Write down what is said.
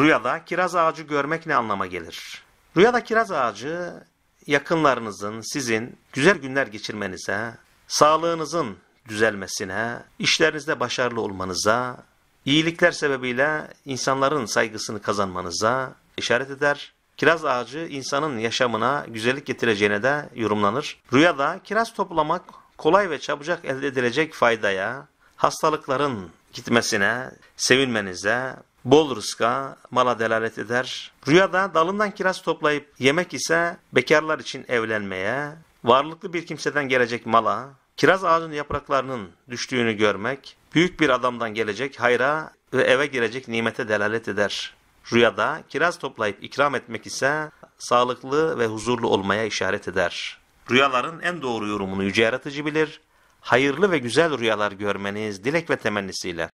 Rüyada kiraz ağacı görmek ne anlama gelir? Rüyada kiraz ağacı yakınlarınızın sizin güzel günler geçirmenize, sağlığınızın düzelmesine, işlerinizde başarılı olmanıza, iyilikler sebebiyle insanların saygısını kazanmanıza işaret eder. Kiraz ağacı insanın yaşamına güzellik getireceğine de yorumlanır. Rüyada kiraz toplamak kolay ve çabucak elde edilecek faydaya, hastalıkların gitmesine, sevinmenize, bol rızka, mala delalet eder. Rüyada dalından kiraz toplayıp yemek ise bekarlar için evlenmeye, varlıklı bir kimseden gelecek mala, kiraz ağacının yapraklarının düştüğünü görmek, büyük bir adamdan gelecek hayra ve eve girecek nimete delalet eder. Rüyada kiraz toplayıp ikram etmek ise sağlıklı ve huzurlu olmaya işaret eder. Rüyaların en doğru yorumunu yüce yaratıcı bilir. Hayırlı ve güzel rüyalar görmeniz dilek ve temennisiyle.